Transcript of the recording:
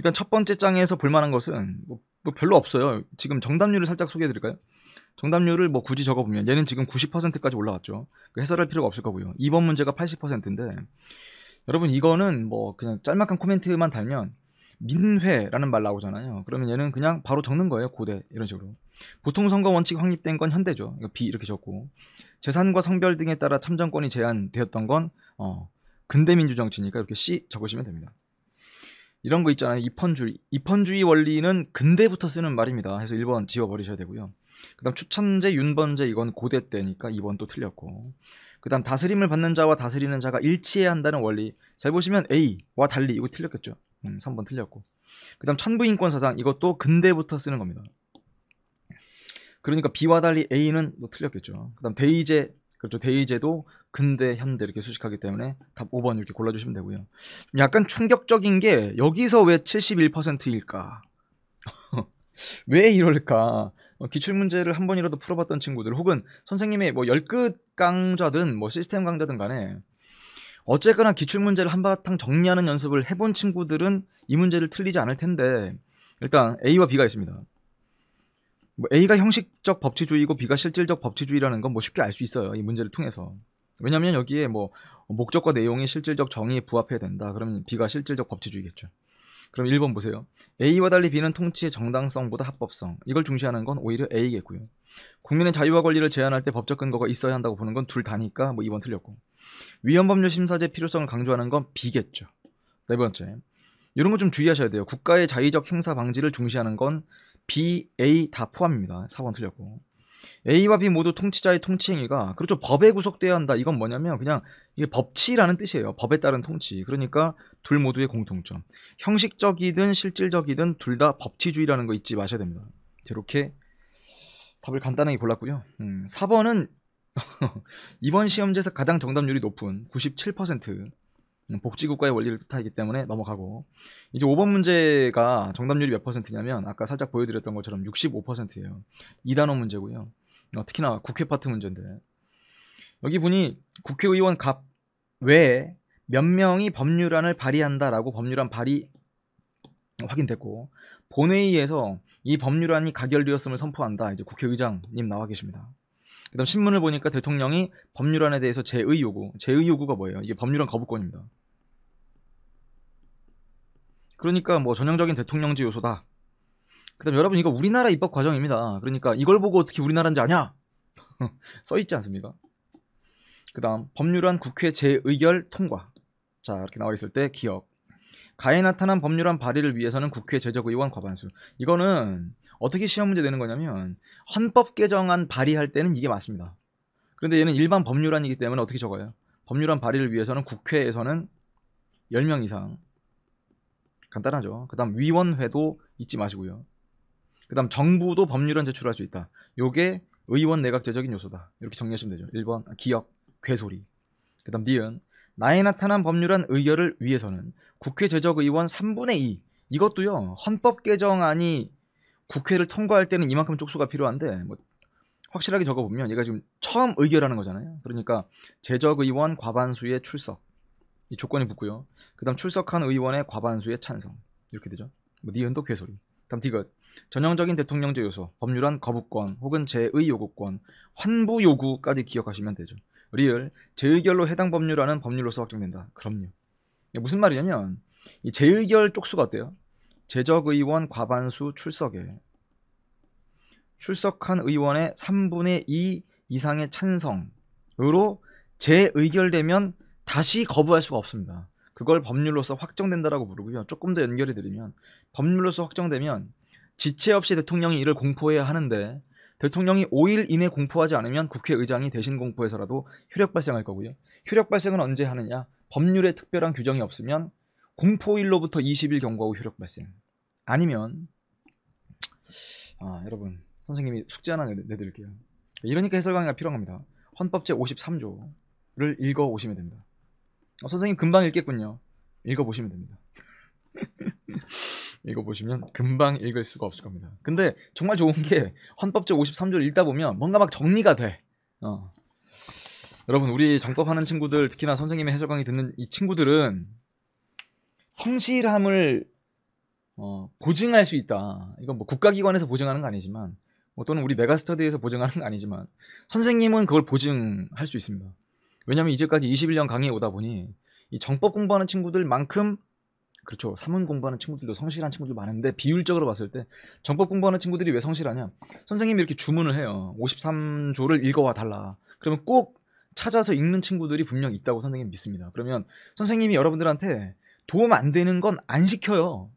일단 첫 번째 장에서 볼만한 것은 뭐, 뭐 별로 없어요. 지금 정답률을 살짝 소개해드릴까요? 정답률을 뭐 굳이 적어보면 얘는 지금 90%까지 올라왔죠. 그 해설할 필요가 없을 거고요. 2번 문제가 80%인데 여러분 이거는 뭐 그냥 짤막한 코멘트만 달면 민회라는 말 나오잖아요. 그러면 얘는 그냥 바로 적는 거예요. 고대 이런 식으로. 보통 선거 원칙 확립된 건 현대죠. 그러니비 이렇게 적고 재산과 성별 등에 따라 참정권이 제한되었던 건 어, 근대민주정치니까 이렇게 C 적으시면 됩니다. 이런 거 있잖아요. 입헌주의. 입헌주의 원리는 근대부터 쓰는 말입니다. 해서 1번 지워버리셔야 되고요. 그 다음 추천제, 윤번제 이건 고대 때니까 2번 또 틀렸고 그 다음 다스림을 받는 자와 다스리는 자가 일치해야 한다는 원리 잘 보시면 A와 달리 이거 틀렸겠죠. 음, 3번 틀렸고 그 다음 천부인권 사상 이것도 근대부터 쓰는 겁니다. 그러니까 B와 달리 A는 뭐 틀렸겠죠. 그 다음 대의제 그렇죠. 데이제도 근대, 현대 이렇게 수식하기 때문에 답 5번 이렇게 골라주시면 되고요. 약간 충격적인 게 여기서 왜 71%일까? 왜 이럴까? 어, 기출문제를 한 번이라도 풀어봤던 친구들 혹은 선생님의 뭐 열끝 강좌든 뭐 시스템 강좌든 간에 어쨌거나 기출문제를 한바탕 정리하는 연습을 해본 친구들은 이 문제를 틀리지 않을 텐데 일단 A와 B가 있습니다. 뭐 A가 형식적 법치주의고 B가 실질적 법치주의라는 건 뭐 쉽게 알 수 있어요. 이 문제를 통해서. 왜냐하면 여기에 뭐 목적과 내용이 실질적 정의에 부합해야 된다. 그러면 B가 실질적 법치주의겠죠. 그럼 1번 보세요. A와 달리 B는 통치의 정당성보다 합법성. 이걸 중시하는 건 오히려 A겠고요. 국민의 자유와 권리를 제한할 때 법적 근거가 있어야 한다고 보는 건 둘 다니까 뭐 2번 틀렸고. 위헌법률 심사제 필요성을 강조하는 건 B겠죠. 네 번째. 이런 거 좀 주의하셔야 돼요. 국가의 자의적 행사 방지를 중시하는 건 B, A 다 포함입니다. 4번 틀렸고. A와 B 모두 통치자의 통치 행위가 그렇죠. 법에 구속되어야 한다. 이건 뭐냐면 그냥 이게 법치라는 뜻이에요. 법에 따른 통치. 그러니까 둘 모두의 공통점. 형식적이든 실질적이든 둘 다 법치주의라는 거 잊지 마셔야 됩니다. 이렇게 답을 간단하게 골랐고요. 음, 4번은 이번 시험지에서 가장 정답률이 높은 97% 음, 복지국가의 원리를 뜻하기 때문에 넘어가고 이제 5번 문제가 정답률이 몇 퍼센트냐면 아까 살짝 보여드렸던 것처럼 65%예요. 2단원 문제고요. 어, 특히나 국회 파트 문제인데 여기 보니 국회의원 갑 외에 몇 명이 법률안을 발의한다라고 법률안 발의 확인됐고 본회의에서 이 법률안이 가결되었음을 선포한다. 이제 국회의장님 나와 계십니다. 그다음 신문을 보니까 대통령이 법률안에 대해서 제의 요구. 제의 요구가 뭐예요? 이게 법률안 거부권입니다. 그러니까 뭐 전형적인 대통령제 요소다. 그다음 여러분 이거 우리나라 입법 과정입니다. 그러니까 이걸 보고 어떻게 우리나라인지 아냐? 써 있지 않습니까? 그다음 법률안 국회 재의결 통과. 자 이렇게 나와 있을 때 기억. 가해 나타난 법률안 발의를 위해서는 국회 제적의원 과반수. 이거는 어떻게 시험 문제 되는 거냐면 헌법 개정안 발의할 때는 이게 맞습니다. 그런데 얘는 일반 법률안이기 때문에 어떻게 적어요? 법률안 발의를 위해서는 국회에서는 10명 이상 간단하죠. 그다음 위원회도 잊지 마시고요. 그다음 정부도 법률안 제출할 수 있다. 요게 의원 내각제적인 요소다. 이렇게 정리하시면 되죠. 1번 기억, 괴소리. 그다음 니은 나에 나타난 법률안 의결을 위해서는 국회 제적 의원 3분의 2 이것도요 헌법 개정안이 국회를 통과할 때는 이만큼 쪽수가 필요한데 뭐 확실하게 적어보면 얘가 지금 처음 의결하는 거잖아요. 그러니까 제적 의원 과반수의 출석 이 조건이 붙고요. 그다음 출석한 의원의 과반수의 찬성 이렇게 되죠. 뭐 니은 도 개소리. 다음 디귿 전형적인 대통령제 요소 법률안 거부권 혹은 제의 요구권 환부 요구까지 기억하시면 되죠. 리을 제의결로 해당 법률안은 법률로서 확정된다. 그럼요. 무슨 말이냐면 이제의결 쪽수가 어때요? 제적 의원 과반수 출석에 출석한 의원의 3분의 2 이상의 찬성으로 재의결되면 다시 거부할 수가 없습니다. 그걸 법률로서 확정된다라고 부르고요. 조금 더 연결해 드리면 법률로서 확정되면 지체 없이 대통령이 이를 공포해야 하는데 대통령이 5일 이내 공포하지 않으면 국회의장이 대신 공포해서라도 효력 발생할 거고요. 효력 발생은 언제 하느냐? 법률에 특별한 규정이 없으면 공포일로부터 20일 경과후 효력 발생. 아니면 아, 여러분 선생님이 숙제 하나 내드릴게요. 이러니까 해설 강의가 필요한겁니다 헌법 제53조를 읽어 오시면 됩니다. 어, 선생님 금방 읽겠군요. 읽어보시면 됩니다. 읽어보시면 금방 읽을 수가 없을 겁니다. 근데 정말 좋은 게 헌법적 53조를 읽다 보면 뭔가 막 정리가 돼. 어. 여러분 우리 정법하는 친구들 특히나 선생님의 해설 강의 듣는 이 친구들은 성실함을 어, 보증할 수 있다. 이건 뭐 국가기관에서 보증하는 거 아니지만 뭐 또는 우리 메가스터디에서 보증하는 거 아니지만 선생님은 그걸 보증할 수 있습니다. 왜냐면 이제까지 21년 강의 에 오다 보니 이 정법 공부하는 친구들만큼 그렇죠. 사문 공부하는 친구들도 성실한 친구들 많은데 비율적으로 봤을 때 정법 공부하는 친구들이 왜 성실하냐? 선생님이 이렇게 주문을 해요. 53조를 읽어와 달라. 그러면 꼭 찾아서 읽는 친구들이 분명 있다고 선생님 믿습니다. 그러면 선생님이 여러분들한테 도움 안 되는 건 안 시켜요.